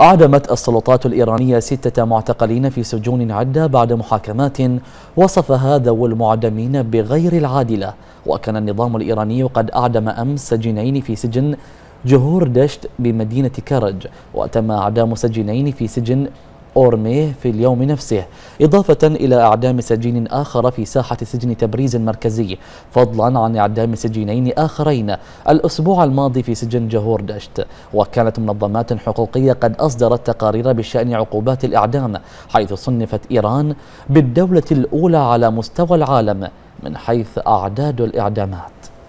أعدمت السلطات الإيرانية ستة معتقلين في سجون عدة بعد محاكمات وصفها ذو المعدمين بغير العادلة وكان النظام الإيراني قد أعدم أمس سجينين في سجن جهور دشت بمدينة كرج وتم أعدام سجينين في سجن أورميه في اليوم نفسه إضافة إلى أعدام سجين آخر في ساحة سجن تبريز المركزي فضلا عن إعدام سجينين آخرين الأسبوع الماضي في سجن جهور دشت وكانت منظمات حقوقية قد أصدرت تقارير بشأن عقوبات الإعدام حيث صنفت إيران بالدولة الأولى على مستوى العالم من حيث أعداد الإعدامات